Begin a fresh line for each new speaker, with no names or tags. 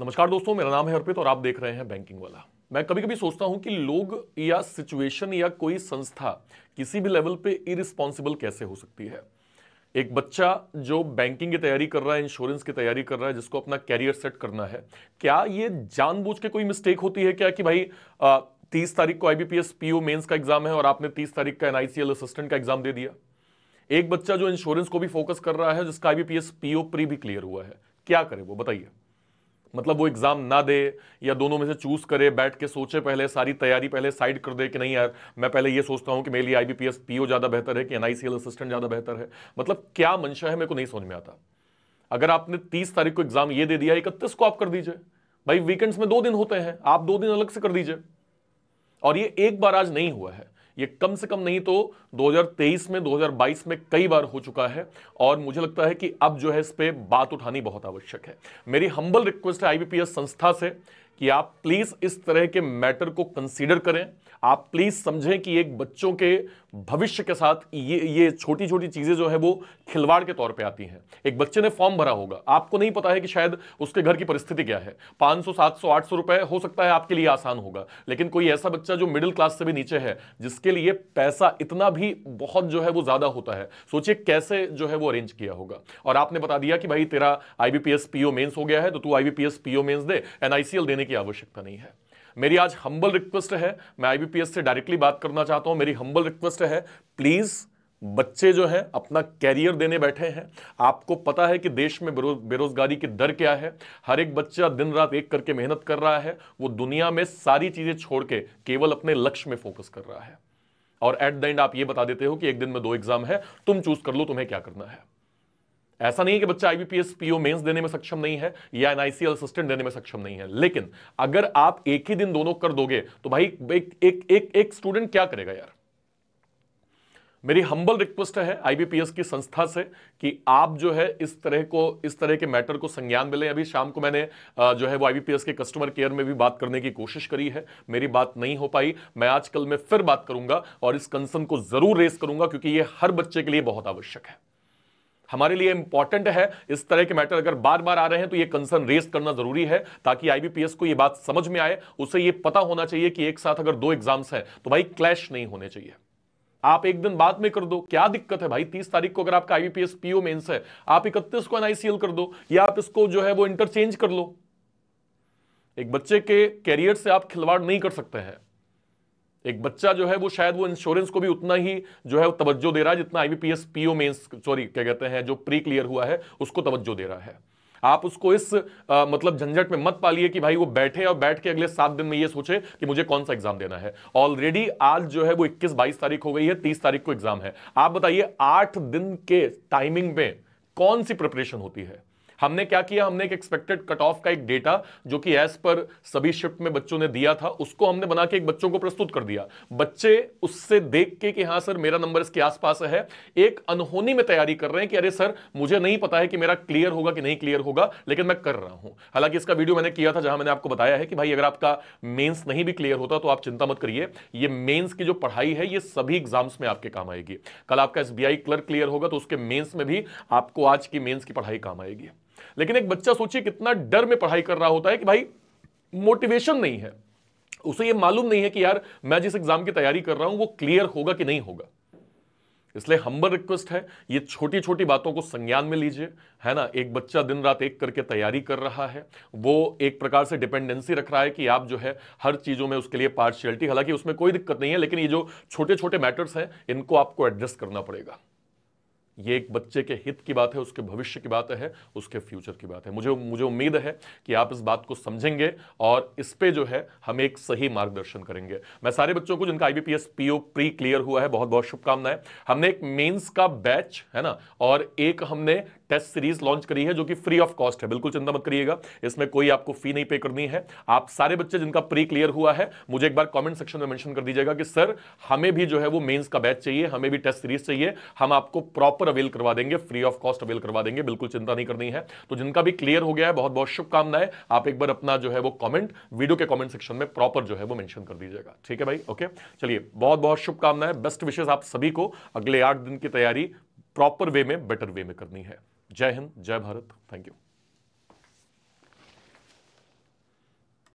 नमस्कार दोस्तों मेरा नाम है अर्पित और आप देख रहे हैं बैंकिंग वाला मैं कभी कभी सोचता हूं कि लोग या सिचुएशन या कोई संस्था किसी भी लेवल पे इरिस्पॉन्सिबल कैसे हो सकती है एक बच्चा जो बैंकिंग की तैयारी कर रहा है इंश्योरेंस की तैयारी कर रहा है जिसको अपना कैरियर सेट करना है क्या ये जानबूझ के कोई मिस्टेक होती है क्या कि भाई आ, तीस तारीख को आईबीपीएस पीओ मेन्स का एग्जाम है और आपने तीस तारीख का एनआईसीएल असिस्टेंट का एग्जाम दे दिया एक बच्चा जो इंश्योरेंस को भी फोकस कर रहा है जिसका आईबीपीएस पीओ प्री भी क्लियर हुआ है क्या करे वो बताइए मतलब वो एग्ज़ाम ना दे या दोनों में से चूज़ करे बैठ के सोचे पहले सारी तैयारी पहले साइड कर दे कि नहीं यार मैं पहले ये सोचता हूं कि मेरे लिए आई बी ज़्यादा बेहतर है कि एनआईसीएल असिस्टेंट ज़्यादा बेहतर है मतलब क्या मंशा है मेरे को नहीं समझ में आता अगर आपने तीस तारीख को एग्ज़ाम ये दे दिया इकतीस को आप कर दीजिए भाई वीकेंड्स में दो दिन होते हैं आप दो दिन अलग से कर दीजिए और ये एक बार आज नहीं हुआ है ये कम से कम नहीं तो 2023 में 2022 में कई बार हो चुका है और मुझे लगता है कि अब जो है इस पर बात उठानी बहुत आवश्यक है मेरी हम्बल रिक्वेस्ट है आईबीपीएस संस्था से कि आप प्लीज इस तरह के मैटर को कंसीडर करें आप प्लीज़ समझें कि एक बच्चों के भविष्य के साथ ये ये छोटी छोटी चीज़ें जो है वो खिलवाड़ के तौर पे आती हैं एक बच्चे ने फॉर्म भरा होगा आपको नहीं पता है कि शायद उसके घर की परिस्थिति क्या है 500 700 800 रुपए हो सकता है आपके लिए आसान होगा लेकिन कोई ऐसा बच्चा जो मिडिल क्लास से भी नीचे है जिसके लिए पैसा इतना भी बहुत जो है वो ज़्यादा होता है सोचिए कैसे जो है वो अरेंज किया होगा और आपने बता दिया कि भाई तेरा आई बी पी हो गया है तो तू आई बी पी दे एनआईसीएल देने की आवश्यकता नहीं है मेरी आज हम्बल रिक्वेस्ट है मैं आईबीपीएस से डायरेक्टली बात करना चाहता हूं मेरी हम्बल रिक्वेस्ट है प्लीज़ बच्चे जो हैं अपना कैरियर देने बैठे हैं आपको पता है कि देश में बेरोजगारी की दर क्या है हर एक बच्चा दिन रात एक करके मेहनत कर रहा है वो दुनिया में सारी चीज़ें छोड़ के केवल अपने लक्ष्य में फोकस कर रहा है और एट द एंड आप ये बता देते हो कि एक दिन में दो एग्जाम है तुम चूज कर लो तुम्हें क्या करना है ऐसा नहीं है कि बच्चा आईबीपीएस पीओ मेंस देने में सक्षम नहीं है या एनआईसी असिस्टेंट देने में सक्षम नहीं है लेकिन अगर आप एक ही दिन दोनों कर दोगे तो भाई एक एक एक, एक स्टूडेंट क्या करेगा यार मेरी हम्बल रिक्वेस्ट है आईबीपीएस की संस्था से कि आप जो है इस तरह को इस तरह के मैटर को संज्ञान में लें अभी शाम को मैंने जो है वो आईबीपीएस के कस्टमर केयर में भी बात करने की कोशिश करी है मेरी बात नहीं हो पाई मैं आजकल मैं फिर बात करूंगा और इस कंसर्न को जरूर रेस करूंगा क्योंकि ये हर बच्चे के लिए बहुत आवश्यक है हमारे लिए इंपॉर्टेंट है इस तरह के मैटर अगर बार बार आ रहे हैं तो ये कंसर्न रेस करना जरूरी है ताकि आईबीपीएस को ये बात समझ में आए उसे ये पता होना चाहिए कि एक साथ अगर दो एग्जाम्स हैं तो भाई क्लैश नहीं होने चाहिए आप एक दिन बाद में कर दो क्या दिक्कत है भाई तीस तारीख को अगर आपका आईबीपीएस पीओ मेन्स है आप इकतीस को एनआईसीएल कर दो या आप इसको जो है वो इंटरचेंज कर लो एक बच्चे के कैरियर से आप खिलवाड़ नहीं कर सकते हैं एक बच्चा जो है वो शायद वो इंश्योरेंस को भी उतना ही जो है वो तवज्जो दे रहा है जितना आईबीपीएस पीओ मेंस सॉरी क्या कहते हैं जो प्री क्लियर हुआ है उसको तवज्जो दे रहा है आप उसको इस आ, मतलब झंझट में मत पालिए कि भाई वो बैठे और बैठ के अगले सात दिन में ये सोचे कि मुझे कौन सा एग्जाम देना है ऑलरेडी आज जो है वो 21 22 तारीख हो गई है 30 तारीख को एग्जाम है आप बताइए आठ दिन के टाइमिंग में कौन सी प्रिपरेशन होती है हमने क्या किया हमने एक एक्सपेक्टेड कट ऑफ का एक डेटा जो कि एज पर सभी शिफ्ट में बच्चों ने दिया था उसको हमने बना के एक बच्चों को प्रस्तुत कर दिया बच्चे उससे देख के कि हाँ सर मेरा नंबर इसके आसपास है एक अनहोनी में तैयारी कर रहे हैं कि अरे सर मुझे नहीं पता है कि मेरा क्लियर होगा कि नहीं क्लियर होगा लेकिन मैं कर रहा हूं हालांकि इसका वीडियो मैंने किया था जहां मैंने आपको बताया है कि भाई अगर आपका मेन्स नहीं भी क्लियर होता तो आप चिंता मत करिए ये मेन्स की जो पढ़ाई है ये सभी एग्जाम्स में आपके काम आएगी कल आपका एस क्लर्क क्लियर होगा तो उसके मेन्स में भी आपको आज की मेन्स की पढ़ाई काम आएगी लेकिन एक बच्चा सोचिए कितना डर में पढ़ाई कर रहा होता है कि भाई मोटिवेशन नहीं है उसे यह मालूम नहीं है कि यार मैं जिस एग्जाम की तैयारी कर रहा हूं वो क्लियर होगा कि नहीं होगा इसलिए हम्बर रिक्वेस्ट है ये छोटी छोटी बातों को संज्ञान में लीजिए है ना एक बच्चा दिन रात एक करके तैयारी कर रहा है वो एक प्रकार से डिपेंडेंसी रख रहा है कि आप जो है हर चीज़ों में उसके लिए पार्शियलिटी हालांकि उसमें कोई दिक्कत नहीं है लेकिन ये जो छोटे छोटे मैटर्स हैं इनको आपको एड्रेस करना पड़ेगा ये एक बच्चे के हित की बात है उसके भविष्य की बात है उसके फ्यूचर की बात है मुझे मुझे उम्मीद है कि आप इस बात को समझेंगे और इस पर जो है हम एक सही मार्गदर्शन करेंगे मैं सारे बच्चों को जिनका आईबीपीएस पीओ प्री क्लियर हुआ है बहुत बहुत शुभकामनाएं हमने एक मेंस का बैच है ना और एक हमने टेस्ट सीरीज लॉन्च करी है जो कि फ्री ऑफ कॉस्ट है बिल्कुल चिंता मत करिएगा इसमें कोई आपको फी नहीं पे करनी है आप सारे बच्चे जिनका प्री क्लियर हुआ है मुझे एक बार कमेंट सेक्शन में मेंशन कर दीजिएगा कि सर हमें भी जो है वो मेंस का बैच चाहिए हमें भी टेस्ट सीरीज चाहिए हम आपको प्रॉपर अवेल करवा देंगे फ्री ऑफ कॉस्ट अवेल करवा देंगे बिल्कुल चिंता नहीं करनी है तो जिनका भी क्लियर हो गया है बहुत बहुत शुभकामनाएं आप एक बार अपना जो है वो कॉमेंट वीडियो के कॉमेंट सेक्शन में प्रॉपर जो है वो मैंशन कर दीजिएगा ठीक है भाई ओके चलिए बहुत बहुत शुभकामनाएं बेस्ट विशेष आप सभी को अगले आठ दिन की तैयारी प्रॉपर वे में बेटर वे में करनी है जय हिंद जय भारत थैंक यू